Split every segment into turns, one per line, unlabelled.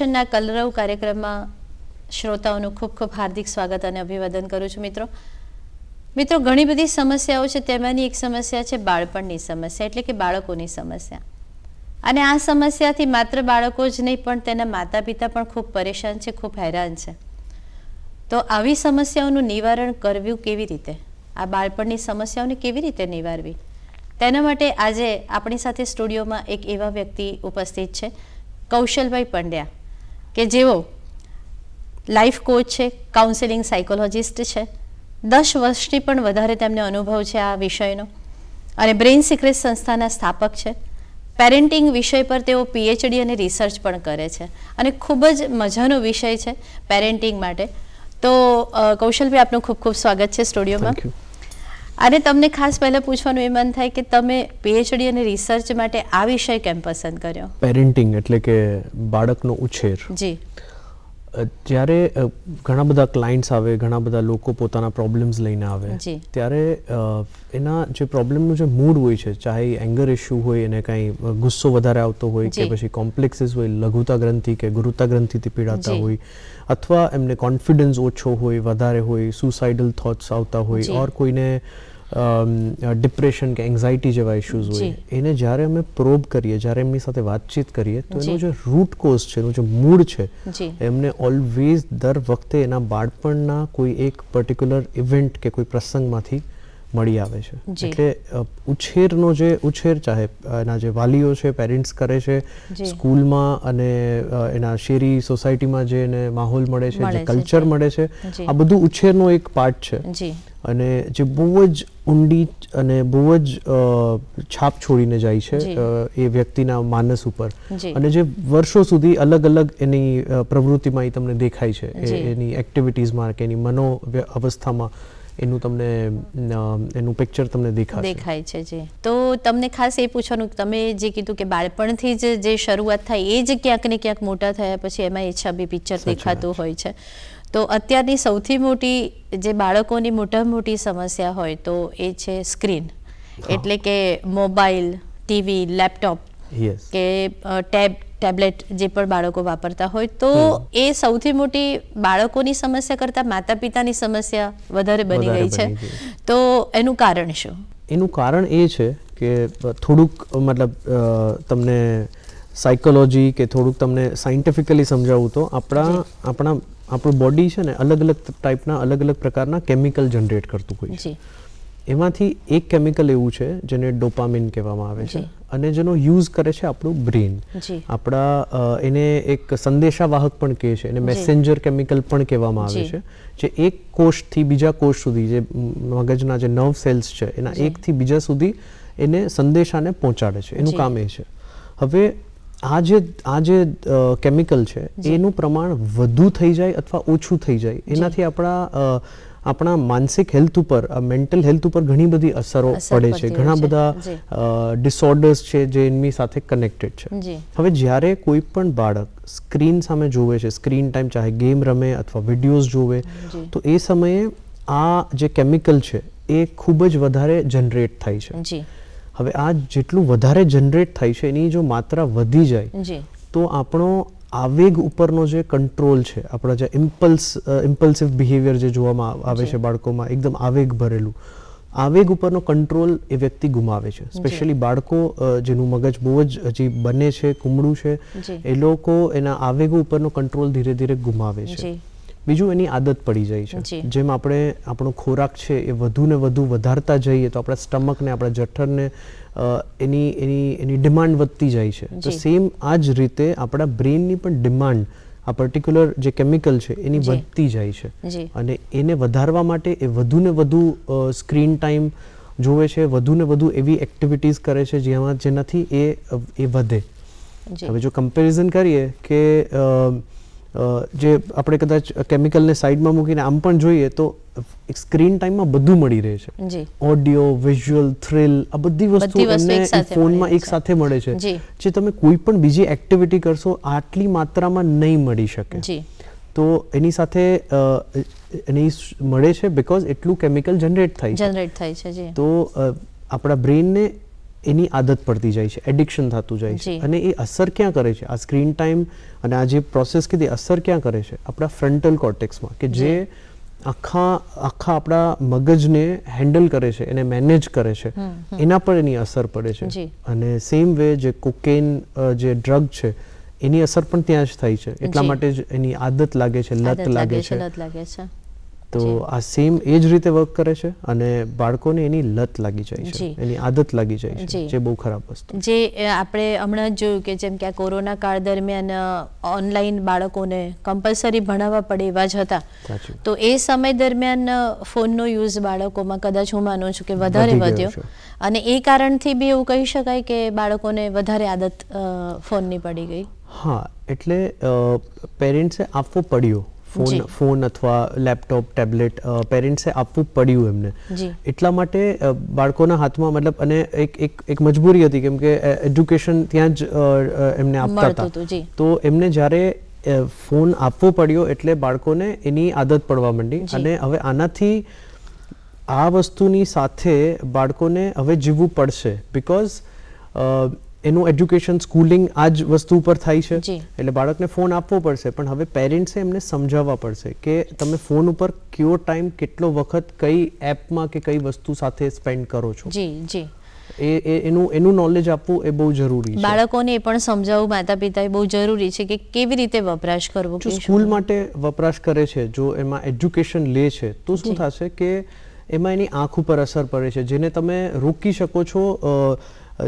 વિઝનના કલરવ કાર્યક્રમમાં શ્રોતાઓનું ખૂબ ખૂબ હાર્દિક સ્વાગત અને અભિવાદન કરું છું મિત્રો મિત્રો ઘણી બધી સમસ્યાઓ છે તેમાંની એક સમસ્યા છે બાળપણની સમસ્યા એટલે કે બાળકોની સમસ્યા અને આ સમસ્યાથી માત્ર બાળકો જ નહીં પણ તેના માતા પિતા પણ ખૂબ પરેશાન છે ખૂબ હેરાન છે તો આવી સમસ્યાઓનું નિવારણ કરવું કેવી રીતે આ બાળપણની સમસ્યાઓને કેવી રીતે નિવારવી તેના માટે આજે આપણી સાથે સ્ટુડિયોમાં એક એવા વ્યક્તિ ઉપસ્થિત છે કૌશલભાઈ પંડ્યા કે જેઓ લાઈફ કોચ છે કાઉન્સેલિંગ સાયકોલોજિસ્ટ છે દસ વર્ષથી પણ વધારે તેમને અનુભવ છે આ વિષયનો અને બ્રેઇન સિક્રેટ સંસ્થાના સ્થાપક છે પેરેન્ટિંગ વિષય પર તેઓ પીએચડી અને રિસર્ચ પણ કરે છે અને ખૂબ જ મજાનો વિષય છે પેરેન્ટિંગ માટે તો કૌશલભાઈ આપનું ખૂબ ખૂબ સ્વાગત છે સ્ટુડિયોમાં અને તમને ખાસ પહેલાં પૂછવાનું એ મન થાય કે તમે પીએચડી અને રિસર્ચ માટે આ વિષય કેમ પસંદ કર્યો
પેરેન્ટિંગ એટલે કે બાળકનો ઉછેર જી જ્યારે ઘણા બધા ક્લાયન્ટ્સ આવે ઘણા બધા લોકો પોતાના પ્રોબ્લેમ્સ લઈને આવે ત્યારે એના જે પ્રોબ્લેમનું જે મૂડ હોય છે ચાહે એંગર ઇશ્યુ હોય એને કાંઈ ગુસ્સો વધારે આવતો હોય કે પછી કોમ્પ્લેક્સીસ હોય લઘુતા ગ્રંથિ કે ગુરુતા ગ્રંથિથી પીડાતા હોય અથવા એમને કોન્ફિડન્સ ઓછો હોય વધારે હોય સુસાઇડલ થોટ્સ આવતા હોય ઓર કોઈને ડિપ્રેશન કે એન્ઝાયટી જેવા ઇશ્યુઝ હોય એને જ્યારે અમે પ્રોબ કરીએ જ્યારે એમની સાથે વાતચીત કરીએ તો એનો જે રૂટ કોઝ છે એનું જે મૂળ છે એમને ઓલવેઝ દર વખતે એના બાળપણના કોઈ એક પર્ટિક્યુલર ઇવેન્ટ કે કોઈ પ્રસંગમાંથી મળી આવે છે એટલે ઉછેરનો જે ઉછેર ચાહે એના જે વાલીઓ છે પેરેન્ટ્સ કરે છે સ્કૂલમાં અને એના શેરી સોસાયટીમાં જે એને માહોલ મળે છે જે કલ્ચર મળે છે આ બધું ઉછેરનો એક પાર્ટ છે અને જે બહુ જ ઊંડી અને બહુ જ છાપ છોડીને જાય છે એ વ્યક્તિના માનસ ઉપર અને જે વર્ષો સુધી અલગ અલગ એની પ્રવૃત્તિમાં એ તમને દેખાય છે એની એક્ટિવિટીઝમાં કે એની મનો અવસ્થામાં એનું તમને એનું પિક્ચર તમને દેખાય
દેખાય છે જે તો તમને ખાસ એ પૂછવાનું તમે જે કીધું કે બાળપણથી જ જે શરૂઆત થાય એ જ ક્યાંક ને ક્યાંક મોટા થયા પછી એમાં એ છબી પિક્ચર દેખાતું હોય છે તો અત્યારની સૌથી મોટી જે બાળકોની મોટા મોટી સમસ્યા હોય તો એ છે સ્ક્રીન એટલે કે મોબાઈલ ટીવી લેપટોપ કે ટેબ ટેબ્લેટ જે પણ બાળકો વાપરતા હોય તો એ સૌથી મોટી બાળકોની સમસ્યા કરતા માતા પિતાની સમસ્યા વધારે બની ગઈ છે તો એનું કારણ શું
એનું કારણ એ છે કે થોડુંક મતલબ તમને સાયકોલોજી કે થોડુંક તમને સાયન્ટિફિકલી સમજાવું તો આપણા આપણા આપણું બોડી છે ને અલગ અલગ ટાઈપના અલગ અલગ પ્રકારના કેમિકલ જનરેટ કરતું હોય છે એમાંથી એક કેમિકલ એવું છે જેને ડોપામિન કહેવામાં આવે છે અને જેનો યુઝ કરે છે આપણું બ્રેન આપણા એને એક સંદેશાવાહક પણ કહે છે એને મેસેન્જર કેમિકલ પણ કહેવામાં આવે છે જે એક કોષથી બીજા કોષ સુધી જે મગજના જે નર્વ સેલ્સ છે એના એકથી બીજા સુધી એને સંદેશાને પહોંચાડે છે એનું કામ એ છે હવે આ જે આ જે કેમિકલ છે એનું પ્રમાણ વધુ થઈ જાય અથવા ઓછું થઈ જાય એનાથી આપણા આપણા માનસિક હેલ્થ ઉપર મેન્ટલ હેલ્થ ઉપર ઘણી બધી અસરો પડે છે ઘણા બધા ડિસઓર્ડર્સ છે જે એમની સાથે કનેક્ટેડ છે હવે જ્યારે કોઈ પણ બાળક સ્ક્રીન સામે જોવે છે સ્ક્રીન ટાઈમ ચાહે ગેમ રમે અથવા વિડીયોઝ જોવે તો એ સમયે આ જે કેમિકલ છે એ ખૂબ જ વધારે જનરેટ થાય છે હવે આ જેટલું વધારે જનરેટ થાય છે એની જો માત્રા વધી જાય તો આપણો આવેગ ઉપરનો જે કંટ્રોલ છે આપણા જે ઇમ્પલ્સ ઇમ્પલ્સિવ બિહેવિયર જે જોવામાં આવે છે બાળકોમાં એકદમ આવેગ ભરેલું આવેગ ઉપરનો કંટ્રોલ એ વ્યક્તિ ગુમાવે છે સ્પેશિયલી બાળકો જેનું મગજ બહુ જ હજી બને છે કુમળું છે એ લોકો એના આવેગો ઉપરનો કંટ્રોલ ધીરે ધીરે ગુમાવે છે બીજું એની આદત પડી જાય છે જેમ આપણે આપણો ખોરાક છે એ વધુ ને વધુ વધારતા જઈએ તો આપણા સ્ટમકને આપણા જઠરને અ એની એની એની ડિમાન્ડ વધતી જાય છે તો સેમ આજ રીતે આપડા બ્રેન ની પણ ડિમાન્ડ આ પર્ટીક્યુલર જે કેમિકલ છે એની વધતી જાય છે અને એને વધારવા માટે એ વધુને વધુ સ્ક્રીન ટાઈમ જોવે છે વધુને વધુ એવી એક્ટિવિટીઝ કરે છે જેમાં જે નથી એ એ વધે હવે જો કમ્પેરીઝન કરીએ કે જે આપણે કદાચ કેમિકલને સાઈડમાં મૂકીને આમ પણ જોઈએ તો સ્ક્રીન ટાઈમમાં બધું મળી રહે છે ઓડિયો વિઝ્યુઅલ થ્રિલ આ બધી વસ્તુ તમને ફોનમાં એક સાથે મળે છે જે તમે કોઈ પણ બીજી એક્ટિવિટી કરશો આટલી માત્રામાં નહીં મળી શકે તો એની સાથે એની મળે છે બિકોઝ એટલું કેમિકલ જનરેટ થાય છે
જનરેટ થાય છે
તો આપણા બ્રેનને એની આદત પડતી જાય છે એડિક્શન થતું જાય છે અને એ અસર ક્યાં કરે છે આ સ્ક્રીન ટાઈમ અને આ જે પ્રોસેસ કીધી અસર ક્યાં કરે છે આપણા ફ્રન્ટલ કોર્ટેક્સમાં કે જે આખા આખા આપણા મગજને હેન્ડલ કરે છે એને મેનેજ કરે છે એના પર એની અસર પડે છે અને સેમ વે જે કુકેન જે ડ્રગ છે એની અસર પણ ત્યાં જ થાય છે એટલા માટે જ એની આદત લાગે છે લત લાગે છે તો આ સેમ એ જ રીતે વર્ક કરે છે અને બાળકોને એની લત લાગી જાય છે એની આદત લાગી જાય છે જે બહુ ખરાબ વસ્તુ
જે આપણે હમણાં જ જોયું કે જેમ કે આ કોરોના કાળ દરમિયાન ઓનલાઈન બાળકોને કમ્પલસરી ભણાવવા પડે એવા જ હતા તો એ સમય દરમિયાન ફોનનો યુઝ બાળકોમાં કદાચ હું માનું છું કે વધારે વધ્યો અને એ કારણથી બી એવું કહી શકાય કે બાળકોને વધારે આદત ફોનની પડી ગઈ
હા એટલે પેરેન્ટ્સે આપવો પડ્યો ફોન ફોન અથવા લેપટોપ ટેબ્લેટ પેરેન્ટ્સ હે આપો પડી ઉએમ્ને એટલા માટે બાળકોના હાથમાં મતલબ અને એક એક એક મજબૂરી હતી કેમ કે এড્યુકેશન ત્યાં જ એમને આપતા હતા તો એમને જારે ફોન આપવો પડ્યો એટલે બાળકોને એની આદત પડવા મંડી અને હવે આનાથી આ વસ્તુની સાથે બાળકોને હવે જીવવું પડશે બીકોઝ એનું એજ્યુકેશન સ્કૂલિંગ આ જ વસ્તુ ઉપર થાય છે એટલે બાળકને ફોન આપવો પડશે પણ હવે પેરેન્ટ્સે એમને સમજાવવા પડશે કે તમે ફોન ઉપર કયો ટાઈમ કેટલો વખત કઈ એપમાં કે કઈ વસ્તુ સાથે સ્પેન્ડ કરો છો જી જી એ એનું એનું નોલેજ આપવું એ બહુ જરૂરી છે
બાળકોને એ પણ સમજાવવું માતા પિતા એ બહુ જરૂરી છે કે કેવી રીતે વપરાશ કરવો સ્કૂલ
માટે વપરાશ કરે છે જો એમાં એજ્યુકેશન લે છે તો શું થશે કે એમાં એની આંખ ઉપર અસર પડે છે જેને તમે રોકી શકો છો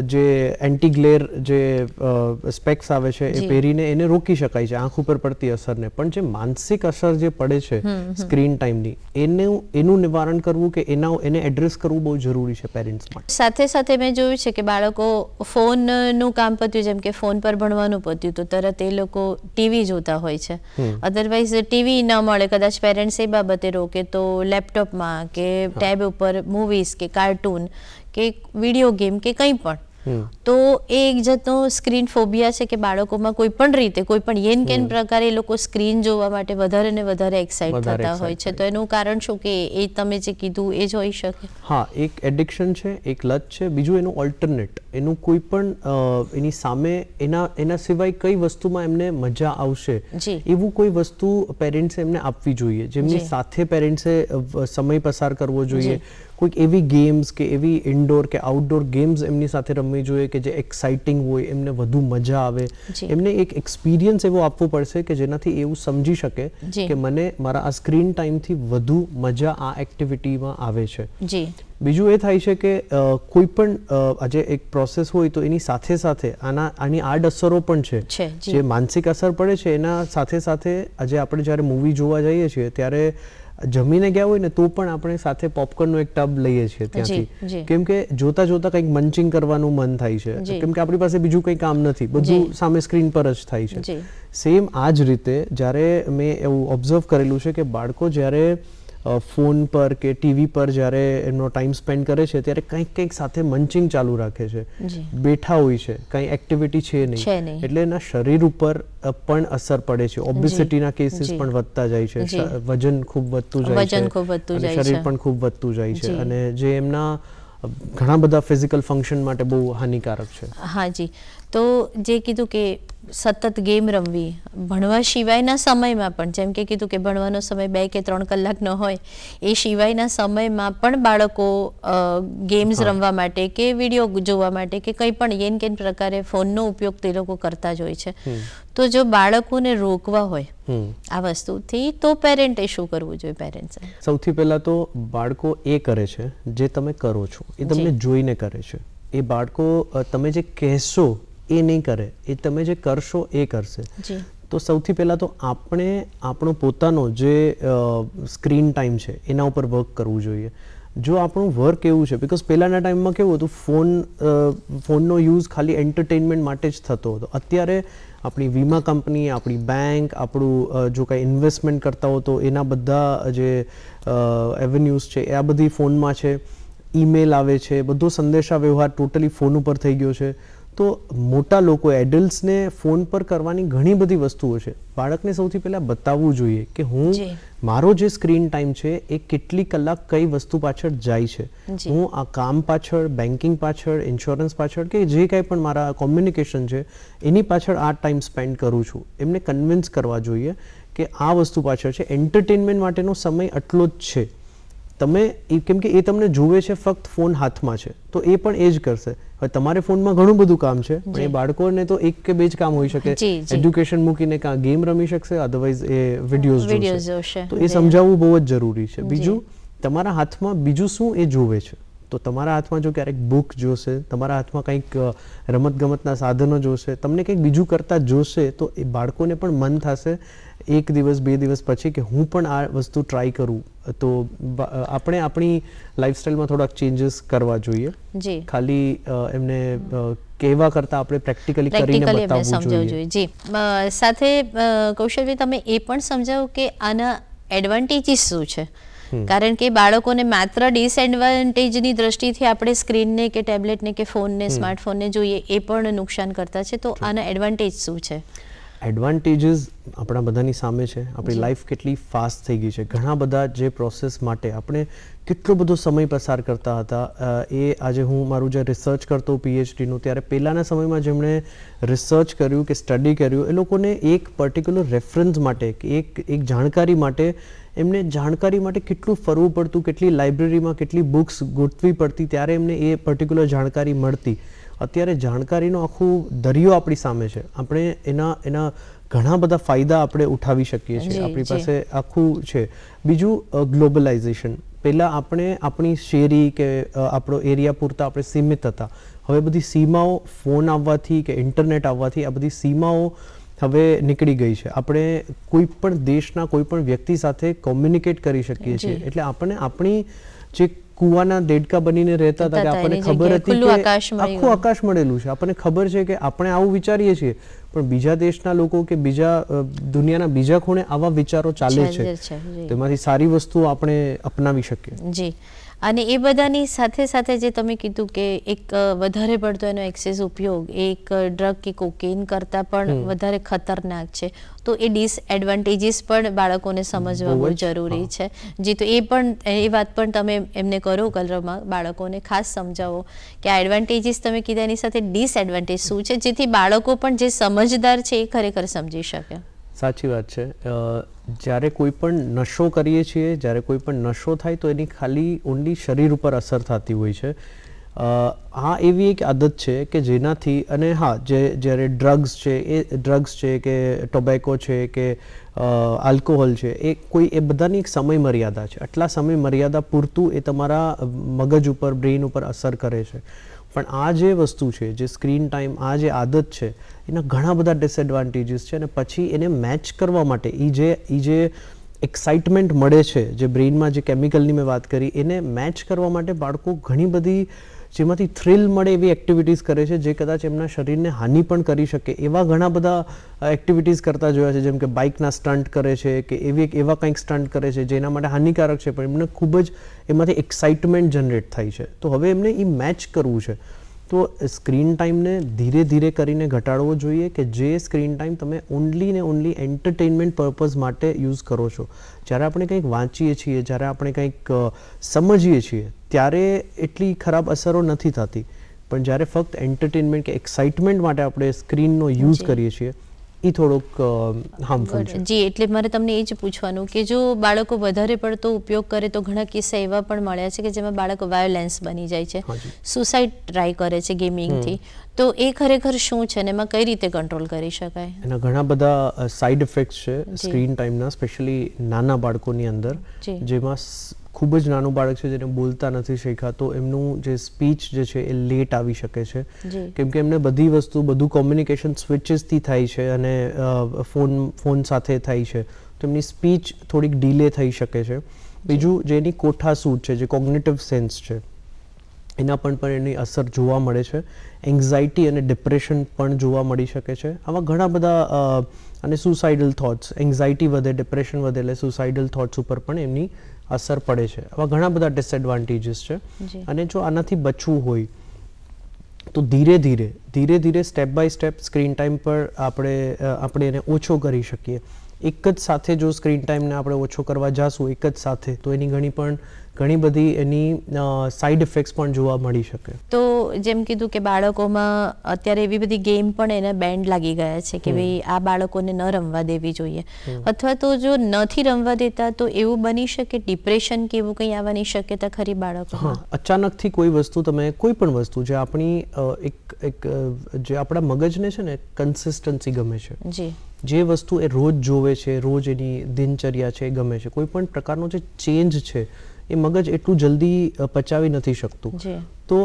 જે એન્ટી ગ્લેર જે સ્પેક્સ આવે છે એ પહેરીને એને રોકી શકાય છે આંખ ઉપર પડતી અસરને પણ જે માનસિક અસર જે પડે છે સ્ક્રીન ટાઈમની એનું એનું નિવારણ કરવું કે એના એને એડ્રેસ કરવું બહુ જરૂરી છે પેરેન્ટ્સ માટે
સાથે સાથે મેં જોયું છે કે બાળકો ફોનનું કામ પત્યું જેમ કે ફોન પર ભણવાનું પત્યું તો તરત એ લોકો ટીવી જોતા હોય છે અધરવાઇઝ ટીવી ન મળે કદાચ પેરેન્ટ્સ એ બાબતે રોકે તો લેપટોપમાં કે ટેબ ઉપર મૂવીઝ કે કાર્ટૂન કે વિડીયો ગેમ કે કંઈ પણ તો એ એક જાતનો સ્ક્રીન ફોબિયા છે કે બાળકોમાં કોઈ પણ રીતે કોઈ પણ યેન કેન પ્રકારે એ લોકો સ્ક્રીન જોવા માટે વધારે ને વધારે એક્સાઇટ થતા હોય છે તો એનું કારણ શું કે એ તમે જે કીધું એ જ હોઈ શકે
હા એક એડિક્શન છે એક લત છે બીજું એનું ઓલ્ટરનેટ એનું કોઈ પણ એની સામે એના એના સિવાય કઈ વસ્તુમાં એમને મજા આવશે એવું કોઈ વસ્તુ પેરેન્ટ્સે એમને આપવી જોઈએ જેમની સાથે પેરેન્ટ્સે સમય પસાર કરવો જોઈએ કોઈક એવી ગેમ્સ કે એવી ઇન્ડોર કે આઉટડોર ગેમ્સ એમની સાથે રમવી જોઈએ કે જે એક્સાઇટિંગ હોય એમને વધુ મજા આવે એમને એક એક્સપિરિયન્સ એવો આપવો પડશે કે જેનાથી એવું સમજી શકે કે મને મારા આ સ્ક્રીન ટાઈમથી વધુ મજા આ એક્ટિવિટીમાં આવે છે બીજું એ થાય છે કે કોઈ પણ આજે એક પ્રોસેસ હોય તો એની સાથે સાથે આના આની આડ અસરો પણ છે જે માનસિક અસર પડે છે એના સાથે સાથે આજે આપણે જ્યારે મૂવી જોવા જઈએ છીએ ત્યારે જમીને ગયા હોય ને તો પણ આપણે સાથે પોપકોર્નનો એક ટબ લઈએ છીએ ત્યાંથી કેમ કે જોતા જોતા કંઈક મંચિંગ કરવાનું મન થાય છે કેમ કે આપણી પાસે બીજું કંઈ કામ નથી બધું સામે સ્ક્રીન પર જ થાય છે સેમ આ જ રીતે જ્યારે મેં એવું ઓબ્ઝર્વ કરેલું છે કે બાળકો જ્યારે ફોન પર કે ટીવી પર જ્યારે એમનો ટાઈમ સ્પેન્ડ કરે છે ત્યારે કંઈક કંઈક સાથે મંચિંગ ચાલુ રાખે છે બેઠા હોય છે કંઈ એક્ટિવિટી છે નહીં એટલે એના શરીર ઉપર પણ અસર પડે છે ઓબેસિટીના કેસીસ પણ વધતા જાય છે વજન ખૂબ વધતું જાય છે શરીર પણ ખૂબ વધતું જાય છે અને જે એમના ઘણા બધા ફિઝિકલ ફંક્શન માટે બહુ હાનિકારક છે
હા જી તો જે કીધું કે સતત ગેમ રમવી ભણવા સિવાયના સમયમાં પણ જેમ કે કીધું કે ભણવાનો સમય બે કે ત્રણ કલાકનો હોય એ સિવાયના સમયમાં પણ બાળકો ગેમ્સ રમવા માટે કે વિડીયો જોવા માટે કે કંઈ પણ એન કેન પ્રકારે ફોનનો ઉપયોગ તે લોકો કરતા જ હોય છે તો જો બાળકોને રોકવા હોય આ વસ્તુથી તો પેરેન્ટે શું કરવું જોઈએ પેરેન્ટ્સે
સૌથી પહેલાં તો બાળકો એ કરે છે જે તમે કરો છો એ તમને જોઈને કરે છે એ બાળકો તમે જે કહેશો એ નહીં કરે એ તમે જે કરશો એ કરશે તો સૌથી પહેલાં તો આપણે આપણો પોતાનો જે સ્ક્રીન ટાઈમ છે એના ઉપર વર્ક કરવું જોઈએ જો આપણું વર્ક એવું છે બિકોઝ પહેલાંના ટાઈમમાં કેવું હતું ફોન ફોનનો યુઝ ખાલી એન્ટરટેનમેન્ટ માટે જ થતો હતો અત્યારે આપણી વીમા કંપની આપણી બેંક આપણું જો કાંઈ ઇન્વેસ્ટમેન્ટ કરતા હો તો એના બધા જે એવન્યુઝ છે એ આ બધી ફોનમાં છે ઈમેલ આવે છે બધો સંદેશા વ્યવહાર ટોટલી ફોન ઉપર થઈ ગયો છે તો મોટા લોકો એડલ્ટસ ને ફોન પર કરવાની ઘણી બધી વસ્તુઓ છે બાળકને સૌથી પહેલા બતાવવું જોઈએ કે હું મારો જે સ્ક્રીન ટાઈમ છે એ કેટલી કલાક કઈ વસ્તુ પાછળ જાય છે હું આ કામ પાછળ બેંકિંગ પાછળ ઇન્સ્યોરન્સ પાછળ કે જે કંઈ પણ મારા કમ્યુનિકેશન છે એની પાછળ આટ ટાઈમ સ્પেন্ড કરું છું એમને કન્વિન્સ કરવા જોઈએ કે આ વસ્તુ પાછળ છે એન્ટરટેનમેન્ટ માટેનો સમય એટલો જ છે તમે કેમ કે એ તમને જુએ છે ફક્ત ફોન હાથમાં છે તો એ પણ એ જ કરશે હવે તમારે ફોનમાં ઘણું બધું કામ છે પણ એ બાળકોને તો એક કે બે જ કામ હોઈ શકે એજ્યુકેશન મૂકીને કાં ગેમ રમી શકશે અધરવાઇઝ એ વિડીયોઝ જોશે તો એ સમજાવવું બહુ જ જરૂરી છે બીજું તમારા હાથમાં બીજું શું એ જુએ છે તો તમારા હાથમાં જો ક્યારેક બુક જોશે તમારા હાથમાં કંઈક રમત રમતગમતના સાધનો જોશે તમને કંઈક બીજું કરતા જોશે તો એ બાળકોને પણ મન થશે એક દિવસ બે દિવસ પછી કે હું પણ આ વસ્તુ ટ્રાય કરું તો આપણે આપણી લાઈફસ્ટાઈલમાં થોડાક ચેન્જીસ કરવા જોઈએ ખાલી એમને કેવા કરતા આપણે પ્રેક્ટિકલી કરીને બતાવવું જોઈએ
જી સાથે કૌશલભાઈ તમે એ પણ સમજાવો કે આના એડવાન્ટેજીસ શું છે કારણ કે બાળકોને માત્ર ડિસએડવાન્ટેજની દ્રષ્ટિથી આપણે સ્ક્રીનને કે ટેબ્લેટને કે ફોનને સ્માર્ટફોનને જોઈએ એ પણ નુકસાન કરતા છે તો આના એડવાન્ટેજ શું છે
એડવાન્ટેજીસ આપણા બધાની સામે છે આપણી લાઈફ કેટલી ફાસ્ટ થઈ ગઈ છે ઘણા બધા જે પ્રોસેસ માટે આપણે કેટલો બધો સમય પસાર કરતા હતા એ આજે હું મારું જે રિસર્ચ કરતો પીએચડીનું ત્યારે પહેલાંના સમયમાં જેમણે રિસર્ચ કર્યું કે સ્ટડી કર્યું એ લોકોને એક પર્ટિક્યુલર રેફરન્સ માટે એક એક જાણકારી માટે એમને જાણકારી માટે કેટલું ફરવું પડતું કેટલી લાઇબ્રેરીમાં કેટલી બુક્સ ગોઠવી પડતી ત્યારે એમને એ પર્ટિક્યુલર જાણકારી મળતી અત્યારે જાણકારીનો આખું દરિયો આપણી સામે છે આપણે એના એના ઘણા બધા ફાયદા આપણે ઉઠાવી શકીએ છીએ આપણી પાસે આખું છે બીજું ગ્લોબલાઇઝેશન પહેલાં આપણે આપણી શેરી કે આપણો એરિયા પૂરતા આપણે સીમિત હતા હવે બધી સીમાઓ ફોન આવવાથી કે ઇન્ટરનેટ આવવાથી આ બધી સીમાઓ હવે નીકળી ગઈ છે આપણે કોઈ પણ દેશના કોઈ પણ વ્યક્તિ સાથે કોમ્યુનિકેટ કરી શકીએ છીએ એટલે આપણે આપણી જે કુવાના દેડકા બનીને રહેતા હતા કે આપણને ખબર હતી કે આખું આકાશ મળેલું છે આપણને ખબર છે કે આપણે આવું વિચારીએ છીએ પણ બીજા દેશના લોકો કે બીજા દુનિયાના બીજા ખૂણે આવા વિચારો ચાલે છે તેમાંથી સારી વસ્તુઓ આપણે અપનાવી શકીએ
જી અને એ બધાની સાથે સાથે જે તમે કીધું કે એક વધારે પડતો એનો એક્સેસ ઉપયોગ એક ડ્રગ કે કોકેન કરતા પણ વધારે ખતરનાક છે તો એ ડિસએડવાન્ટેજીસ પણ બાળકોને સમજવા બહુ જરૂરી છે જી તો એ પણ એ વાત પણ તમે એમને કરો કલરમાં બાળકોને ખાસ સમજાવો કે આ એડવાન્ટેજીસ તમે કીધા એની સાથે ડિસએડવાન્ટેજ શું છે જેથી બાળકો પણ જે સમજદાર છે એ ખરેખર સમજી શકે
સાચી વાત છે જ્યારે કોઈ પણ નશો કરીએ છીએ જ્યારે કોઈ પણ નશો થાય તો એની ખાલી ઓનલી શરીર ઉપર અસર થતી હોય છે આ એવી એક આદત છે કે જેનાથી અને હા જે જ્યારે ડ્રગ્સ છે એ ડ્રગ્સ છે કે ટોબેકો છે કે આલ્કોહોલ છે એ કોઈ એ બધાની એક સમય મર્યાદા છે આટલા સમય મર્યાદા પૂરતું એ તમારા મગજ ઉપર બ્રેઇન ઉપર અસર કરે છે પણ આ જે વસ્તુ છે જે સ્ક્રીન ટાઈમ આ જે આદત છે એના ઘણા બધા ડિસએડવાન્ટેજીસ છે અને પછી એને મેચ કરવા માટે એ જે એ જે એક્સાઇટમેન્ટ મળે છે જે બ્રેઇનમાં જે કેમિકલની મેં વાત કરી એને મેચ કરવા માટે બાળકો ઘણી બધી જેમાંથી થ્રિલ મળે એવી એક્ટિવિટીઝ કરે છે જે કદાચ એમના શરીરને હાનિ પણ કરી શકે એવા ઘણા બધા એક્ટિવિટીઝ કરતા જોયા છે જેમ કે બાઇકના સ્ટન્ટ કરે છે કે એવી એવા કંઈક સ્ટન્ટ કરે છે જેના માટે હાનિકારક છે પણ એમને ખૂબ જ એમાંથી એક્સાઇટમેન્ટ જનરેટ થાય છે તો હવે એમને એ મેચ કરવું છે તો સ્ક્રીન ટાઈમને ધીરે ધીરે કરીને ઘટાડવો જોઈએ કે જે સ્ક્રીન ટાઈમ તમે ઓનલી ને ઓનલી એન્ટરટેનમેન્ટ પર્પઝ માટે યુઝ કરો છો જ્યારે આપણે કંઈક વાંચીએ છીએ જ્યારે આપણે કંઈક સમજીએ છીએ ત્યારે એટલી ખરાબ અસરો નથી થતી પણ જ્યારે ફક્ત એન્ટરટેનમેન્ટ કે એક્સાઇટમેન્ટ માટે આપણે સ્ક્રીનનો યુઝ કરીએ છીએ એ થોડોક હાર્મફુલ છે
જી એટલે મારે તમને એ જ પૂછવાનું કે જો બાળકો વધારે પડતો ઉપયોગ કરે તો ઘણા કિસ્સા એવા પણ મળ્યા છે કે જેમાં બાળક વાયોલેન્સ બની જાય છે સુસાઇડ ટ્રાય કરે છે ગેમિંગથી તો એ ખરેખર શું છે અને એમાં કઈ રીતે કંટ્રોલ કરી શકાય
એના ઘણા બધા સાઇડ ઇફેક્ટ્સ છે સ્ક્રીન ટાઈમના સ્પેશિયલી નાના બાળકોની અંદર જેમાં ખૂબ જ નાનું બાળક છે જેને બોલતા નથી શીખાતો એમનું જે સ્પીચ જે છે એ લેટ આવી શકે છે કેમ કે એમને બધી વસ્તુ બધું કોમ્યુનિકેશન સ્વિચિસથી થાય છે અને ફોન ફોન સાથે થાય છે તો એમની સ્પીચ થોડીક ડીલે થઈ શકે છે બીજું જેની કોઠાસૂટ છે જે કોગ્નેટિવ સેન્સ છે એના પણ પણ એની અસર જોવા મળે છે એન્ઝાયટી અને ડિપ્રેશન પણ જોવા મળી શકે છે આવા ઘણા બધા અને સુસાઇડલ થોટ્સ એન્ઝાયટી વધે ડિપ્રેશન વધે એટલે સુસાઇડલ થોટ્સ ઉપર પણ એમની અસર પડે છે આવા ઘણા બધા ડિસએડવાન્ટેજીસ છે અને જો આનાથી બચવું હોય તો ધીરે ધીરે ધીરે ધીરે step by step screen time પર આપણે આપણે એને ઓછો કરી શકીએ એક જ સાથે જો સ્ક્રીન ટાઈમને આપણે ઓછો કરવા જાશું એક જ સાથે તો એની ઘણી પણ ઘણી બધી એની સાઈડ ઇફેક્ટ્સ પણ જોવા મળી શકે
તો જેમ કીધું કે બાળકોમાં અત્યારે એવી બધી ગેમ પણ એને બેન્ડ લાગી ગયા છે કે ભાઈ આ બાળકોને ન રમવા દેવી જોઈએ અથવા તો જો નથી રમવા દેતા તો એવું બની શકે ડિપ્રેશન કે એવું કંઈ આવવાની શક્યતા ખરી બાળકો હા
અચાનકથી કોઈ વસ્તુ તમે કોઈ પણ વસ્તુ જે આપણી એક એક જે આપણા મગજને છે ને કન્સિસ્ટન્સી ગમે છે જી જે વસ્તુ એ રોજ જોવે છે રોજ એની દિનચર્યા છે એ ગમે છે કોઈ પણ પ્રકારનો જે ચેન્જ છે એ મગજ એટલું જલ્દી પચાવી નથી શકતું તો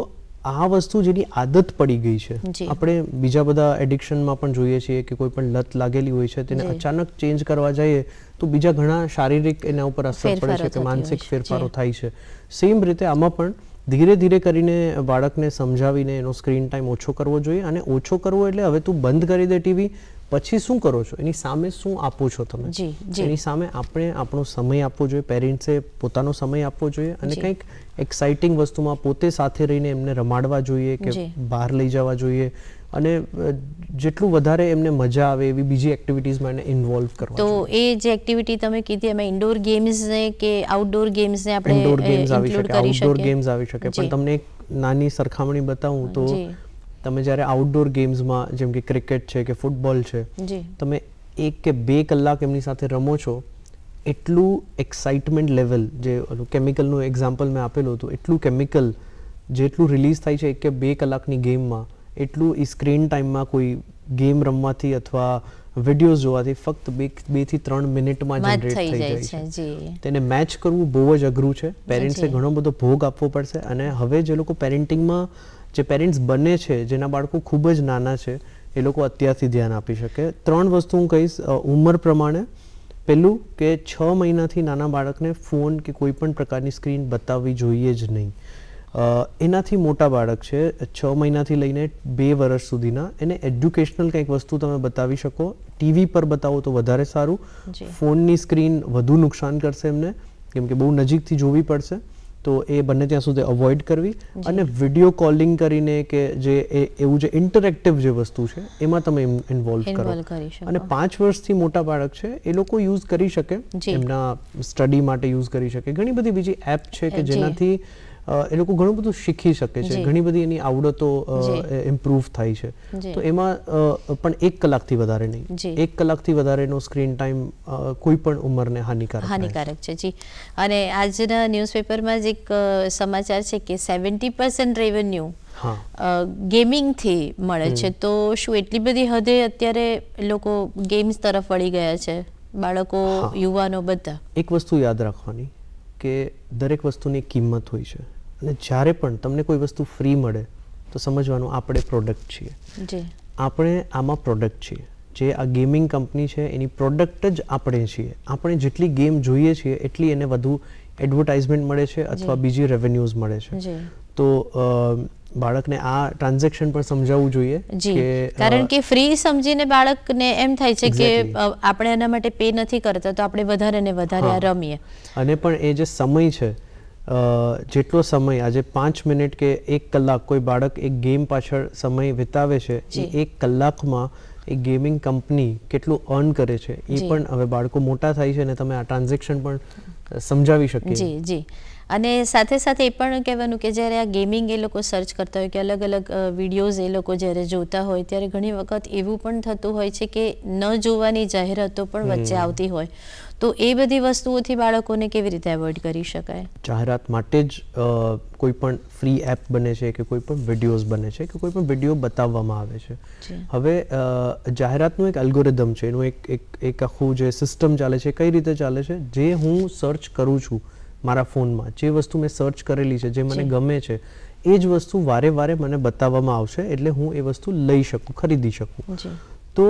આ વસ્તુ જેની આદત પડી ગઈ છે આપણે બીજા બધા એડિક્શનમાં પણ જોઈએ છીએ કે કોઈ પણ લત લાગેલી હોય છે તેને અચાનક ચેન્જ કરવા જઈએ તો બીજા ઘણા શારીરિક એના ઉપર અસર પડે છે કે માનસિક ફેરફારો થાય છે સેમ રીતે આમાં પણ ધીરે ધીરે કરીને બાળકને સમજાવીને એનો સ્ક્રીન ટાઈમ ઓછો કરવો જોઈએ અને ઓછો કરવો એટલે હવે તું બંધ કરી દે ટીવી પછી શું કરો છો એની સામે શું આપો છો તમે એની સામે આપણે આપણો સમય આપવો જોઈએ પેરેન્ટ્સે પોતાનો સમય આપવો જોઈએ અને કંઈક એક્સાઇટિંગ વસ્તુમાં પોતે સાથે રહીને એમને રમાડવા જોઈએ કે બહાર લઈ જવા જોઈએ અને જેટલું વધારે એમને મજા આવે એવી બીજી એક્ટિવિટીઝમાં એને ઇન્વોલ્વ કરવા
તો એ જે એક્ટિવિટી તમે કીધી એમાં ઇન્ડોર ગેમ્સને કે આઉટડોર ગેમ્સને આપણે ઇન્ડોર ગેમ્સ આવી શકે આઉટડોર ગેમ્સ
આવી શકે પણ તમને એક નાની સરખામણી બતાવું તો તમે જ્યારે આઉટડોર ગેમ્સમાં જેમ કે ક્રિકેટ છે કે ફૂટબોલ છે તમે એક કે બે કલાક એમની સાથે રમો છો એટલું એક્સાઇટમેન્ટ લેવલ જે કેમિકલનું એક્ઝામ્પલ મેં આપેલું હતું એટલું કેમિકલ જેટલું રિલીઝ થાય છે એક કે બે કલાકની ગેમમાં એટલું એ સ્ક્રીન ટાઈમમાં કોઈ ગેમ રમવાથી અથવા વિડીયોઝ જોવાથી ફક્ત બે બે થી ત્રણ મિનિટમાં જનરેટ થઈ જાય છે તેને મેચ કરવું બહુ જ અઘરું છે પેરેન્ટ્સે ઘણો બધો ભોગ આપવો પડશે અને હવે જે લોકો પેરેન્ટિંગમાં જે પેરેન્ટ્સ બને છે જેના બાળકો ખૂબ જ નાના છે એ લોકો અત્યારથી ધ્યાન આપી શકે ત્રણ વસ્તુ હું કહીશ ઉંમર પ્રમાણે પહેલું કે છ મહિનાથી નાના બાળકને ફોન કે કોઈ પણ પ્રકારની સ્ક્રીન બતાવવી જોઈએ જ નહીં એનાથી મોટા બાળક છે છ મહિનાથી લઈને બે વર્ષ સુધીના એને એજ્યુકેશનલ કંઈક વસ્તુ તમે બતાવી શકો ટીવી પર બતાવો તો વધારે સારું ફોનની સ્ક્રીન વધુ નુકસાન કરશે એમને કેમ કે બહુ નજીકથી જોવી પડશે તો એ બંને ત્યાં સુધી અવોઇડ કરવી અને વિડીયો કોલિંગ કરીને કે જે એવું જે ઇન્ટરેક્ટિવ જે વસ્તુ છે એમાં તમે ઇન્વોલ્વ કરો અને પાંચ વર્ષથી મોટા બાળક છે એ લોકો યુઝ કરી શકે એમના સ્ટડી માટે યુઝ કરી શકે ઘણી બધી બીજી એપ છે કે જેનાથી એ લોકો ઘણું બધું શીખી શકે છે ઘણી બધી એની આવડતો ઇમ્પ્રૂવ થાય છે તો એમાં પણ એક કલાકથી વધારે નહીં એક કલાકથી વધારેનો સ્ક્રીન ટાઈમ કોઈ પણ ઉંમરને હાનિકારક હાનિકારક
છે જી અને આજના ન્યૂઝપેપરમાં જ એક સમાચાર છે કે સેવન્ટી પર્સન્ટ રેવન્યુ ગેમિંગથી મળે છે તો શું એટલી બધી હદે અત્યારે લોકો ગેમ્સ તરફ વળી ગયા છે બાળકો યુવાનો બધા
એક વસ્તુ યાદ રાખવાની કે દરેક વસ્તુની કિંમત હોય છે અને જ્યારે પણ તમને કોઈ વસ્તુ ફ્રી મળે તો સમજવાનું આપણે પ્રોડક્ટ છીએ આપણે આમાં પ્રોડક્ટ છીએ જે આ ગેમિંગ કંપની છે એની પ્રોડક્ટ જ આપણે છીએ આપણે જેટલી ગેમ જોઈએ છીએ એટલી એને વધુ એડવર્ટાઇઝમેન્ટ મળે છે અથવા બીજી રેવન્યુઝ મળે છે તો બાળકને આ ટ્રાન્ઝેક્શન પણ સમજાવવું જોઈએ કારણ કે
ફ્રી સમજીને બાળકને એમ થાય છે કે આપણે એના માટે પે નથી કરતા તો આપણે વધારે ને વધારે રમીએ
અને પણ એ જે સમય છે જેટલો સમય આજે પાંચ મિનિટ કે એક કલાક કોઈ બાળક એક ગેમ પાછળ સમય વિતાવે છે એ એક કલાકમાં એ ગેમિંગ કંપની કેટલું અર્ન કરે છે એ પણ હવે બાળકો મોટા થાય છે અને તમે આ ટ્રાન્ઝેક્શન પણ સમજાવી શકીએ જી
જી અને સાથે સાથે એ પણ કહેવાનું કે જ્યારે આ ગેમિંગ એ લોકો સર્ચ કરતા હોય કે અલગ અલગ વિડીયોઝ એ લોકો જ્યારે જોતા હોય ત્યારે ઘણી વખત એવું પણ થતું હોય છે કે ન જોવાની જાહેરાતો પણ વચ્ચે આવતી હોય તો એ બધી વસ્તુઓથી બાળકોને કેવી રીતે એવોઇડ કરી શકાય
જાહેરાત માટે જ કોઈ પણ ફ્રી એપ બને છે કે કોઈ પણ વિડીયોઝ બને છે કે કોઈ પણ વિડીયો બતાવવામાં આવે છે હવે જાહેરાતનું એક એલ્ગોરિધમ છે એનું એક એક એક આખું જે સિસ્ટમ ચાલે છે કઈ રીતે ચાલે છે જે હું સર્ચ કરું છું મારા ફોનમાં જે વસ્તુ મેં સર્ચ કરેલી છે જે મને ગમે છે એ જ વસ્તુ વારે વારે મને બતાવવામાં આવશે એટલે હું એ વસ્તુ લઈ શકું ખરીદી શકું તો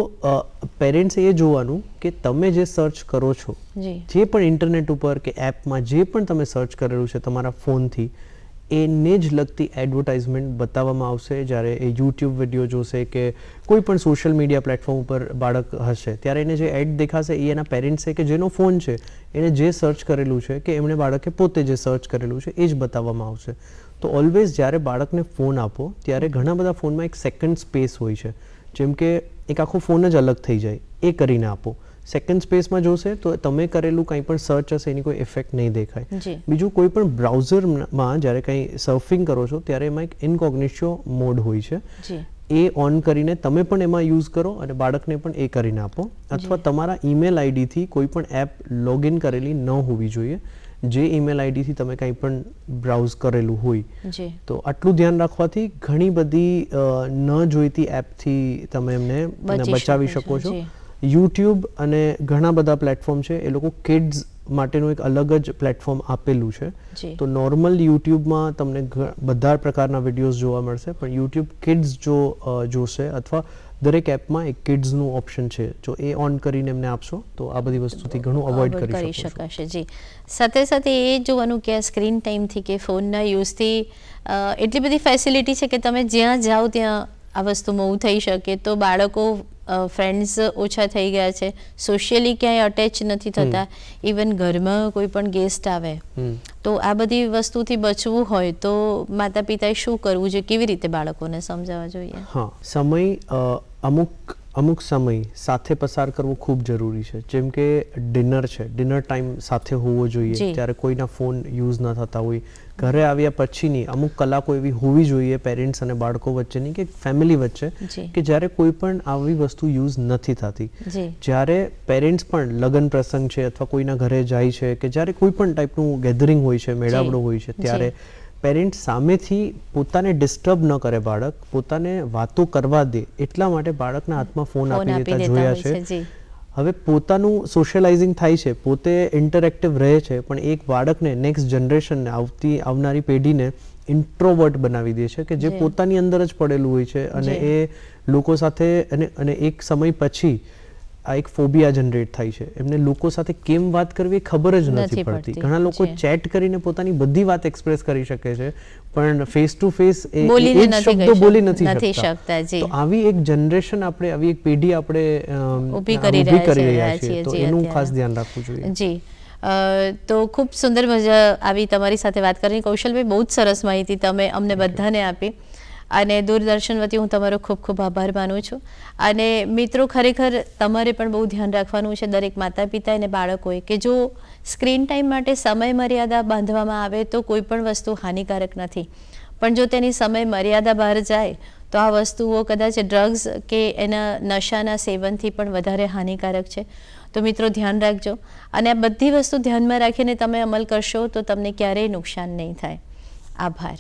પેરેન્ટ્સે એ જોવાનું કે તમે જે સર્ચ કરો છો જે પણ ઇન્ટરનેટ ઉપર કે એપમાં જે પણ તમે સર્ચ કરેલું છે તમારા ફોનથી એને જ લગતી એડવર્ટાઇઝમેન્ટ બતાવવામાં આવશે જ્યારે એ યુટ્યુબ વિડીયો જોશે કે કોઈ પણ સોશિયલ મીડિયા પ્લેટફોર્મ ઉપર બાળક હશે ત્યારે એને જે એડ દેખાશે એ એના પેરેન્ટ્સે કે જેનો ફોન છે એણે જે સર્ચ કરેલું છે કે એમણે બાળકે પોતે જે સર્ચ કરેલું છે એ જ બતાવવામાં આવશે તો ઓલવેઝ જ્યારે બાળકને ફોન આપો ત્યારે ઘણા બધા ફોનમાં એક સેકન્ડ સ્પેસ હોય છે જેમ કે એક આખો ફોન જ અલગ થઈ જાય એ કરીને આપો સેકન્ડ સ્પેસમાં જોશે તો તમે કરેલું કંઈ પણ સર્ચ હશે એની કોઈ ઇફેક્ટ નહીં દેખાય બીજું કોઈ પણ બ્રાઉઝરમાં જ્યારે કંઈ સર્ફિંગ કરો છો ત્યારે એમાં એક ઇનકોગ્નિશિયો મોડ હોય છે એ ઓન કરીને તમે પણ એમાં યુઝ કરો અને બાળકને પણ એ કરીને આપો અથવા તમારા ઈમેલ આઈડીથી કોઈ પણ એપ લોગિન કરેલી ન હોવી જોઈએ જે ઈમેલ આઈડીથી તમે કંઈ પણ બ્રાઉઝ કરેલું
હોય
તો આટલું ધ્યાન રાખવાથી ઘણી બધી ન જોઈતી એપથી તમે એમને બચાવી શકો છો યુટ્યુબ અને ઘણા બધા પ્લેટફોર્મ છે એ લોકો કિડ્સ માટેનું એક અલગ જ પ્લેટફોર્મ આપેલું છે તો નોર્મલ યુટ્યુબમાં તમને બધા પ્રકારના વિડીયોઝ જોવા મળશે પણ યુટ્યુબ કિડ્સ જો જોશે અથવા દરેક એપમાં એક કિડ્સનું ઓપ્શન છે જો એ ઓન કરીને એમને આપશો તો આ બધી વસ્તુથી ઘણું અવોઇડ કરી
શકાશે જી સાથે સાથે એ જોવાનું કે આ સ્ક્રીન ટાઈમથી કે ફોનના યુઝથી એટલી બધી ફેસિલિટી છે કે તમે જ્યાં જાઓ ત્યાં આ વસ્તુ મોવું થઈ શકે તો બાળકો ફ્રેન્ડ્સ ઓછા થઈ ગયા છે સોશિયલી ક્યાંય અટેચ નથી થતા ઇવન ઘરમાં કોઈ પણ ગેસ્ટ આવે તો આ બધી વસ્તુથી બચવું હોય તો માતા પિતાએ શું કરવું જોઈએ કેવી રીતે બાળકોને સમજાવવા જોઈએ
હા સમય અમુક અમુક સમય સાથે પસાર કરવો ખૂબ જરૂરી છે જેમ કે ડિનર છે ડિનર ટાઈમ સાથે હોવો જોઈએ ત્યારે કોઈના ફોન યુઝ ન થતા હોય ઘરે આવ્યા પછીની અમુક કલાકો એવી હોવી જોઈએ પેરેન્ટ્સ અને બાળકો વચ્ચેની કે ફેમિલી વચ્ચે કે જ્યારે કોઈ પણ આવી વસ્તુ યુઝ નથી થતી જ્યારે પેરેન્ટ્સ પણ લગ્ન પ્રસંગ છે અથવા કોઈના ઘરે જાય છે કે જ્યારે કોઈ પણ ટાઈપનું ગેધરિંગ હોય છે મેળાવડો હોય છે ત્યારે પેરેન્ટ્સ સામેથી પોતાને ડિસ્ટર્બ ન કરે બાળક પોતાને વાતો કરવા દે એટલા માટે બાળકના હાથમાં ફોન આપી દેતા જોયા છે હવે પોતાનું સોશિયલાઇઝિંગ થાય છે પોતે ઇન્ટરેક્ટિવ રહે છે પણ એક બાળકને નેક્સ્ટ જનરેશનને આવતી આવનારી પેઢીને ઇન્ટ્રોવર્ટ બનાવી દે છે કે જે પોતાની અંદર જ પડેલું હોય છે અને એ લોકો સાથે અને અને એક સમય પછી આ એક ફોબિયા જનરેટ થાય છે એમને લોકો સાથે કેમ વાત કરવી ખબર જ નથી પડતી ઘણા લોકો ચેટ કરીને પોતાની બધી વાત એક્સપ્રેસ કરી શકે છે પણ ફેસ ટુ ફેસ એ શબ્દો બોલી નથી શકતા તો આવી એક જનરેશન આપણે આવી એક પેઢી આપણે ઊભી કરી રહ્યા છીએ તો એનું ખાસ ધ્યાન રાખવું જોઈએ
જી તો ખૂબ સુંદર મજા આવી તમારી સાથે વાત કરીને કૌશલભાઈ બહુ જ સરસ માહિતી તમે અમને બધાને આપી અને દૂરદર્શન વતી હું તમારો ખૂબ ખૂબ આભાર માનું છું અને મિત્રો ખરેખર તમારે પણ બહુ ધ્યાન રાખવાનું છે દરેક માતા પિતા અને બાળકોએ કે જો સ્ક્રીન ટાઈમ માટે સમય મર્યાદા બાંધવામાં આવે તો કોઈ પણ વસ્તુ હાનિકારક નથી પણ જો તેની સમય મર્યાદા બહાર જાય તો આ વસ્તુઓ કદાચ ડ્રગ્સ કે એના નશાના સેવનથી પણ વધારે હાનિકારક છે તો મિત્રો ધ્યાન રાખજો અને આ બધી વસ્તુ ધ્યાનમાં રાખીને તમે અમલ કરશો તો તમને ક્યારેય નુકસાન નહીં થાય આભાર